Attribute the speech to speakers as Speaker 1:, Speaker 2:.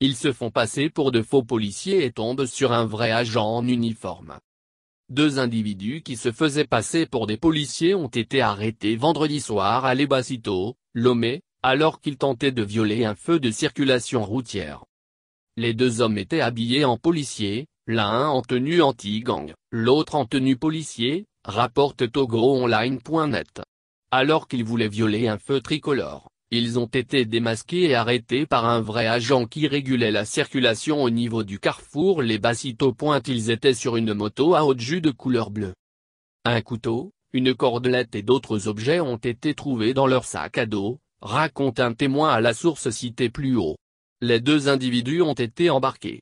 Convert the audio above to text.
Speaker 1: Ils se font passer pour de faux policiers et tombent sur un vrai agent en uniforme. Deux individus qui se faisaient passer pour des policiers ont été arrêtés vendredi soir à Lebacito, Lomé, alors qu'ils tentaient de violer un feu de circulation routière. Les deux hommes étaient habillés en policiers, l'un en tenue anti-gang, l'autre en tenue policier, rapporte togoonline.net. Alors qu'ils voulaient violer un feu tricolore, ils ont été démasqués et arrêtés par un vrai agent qui régulait la circulation au niveau du carrefour Les point Ils étaient sur une moto à haute jus de couleur bleue. Un couteau, une cordelette et d'autres objets ont été trouvés dans leur sac à dos, raconte un témoin à la source citée plus haut. Les deux
Speaker 2: individus ont été embarqués.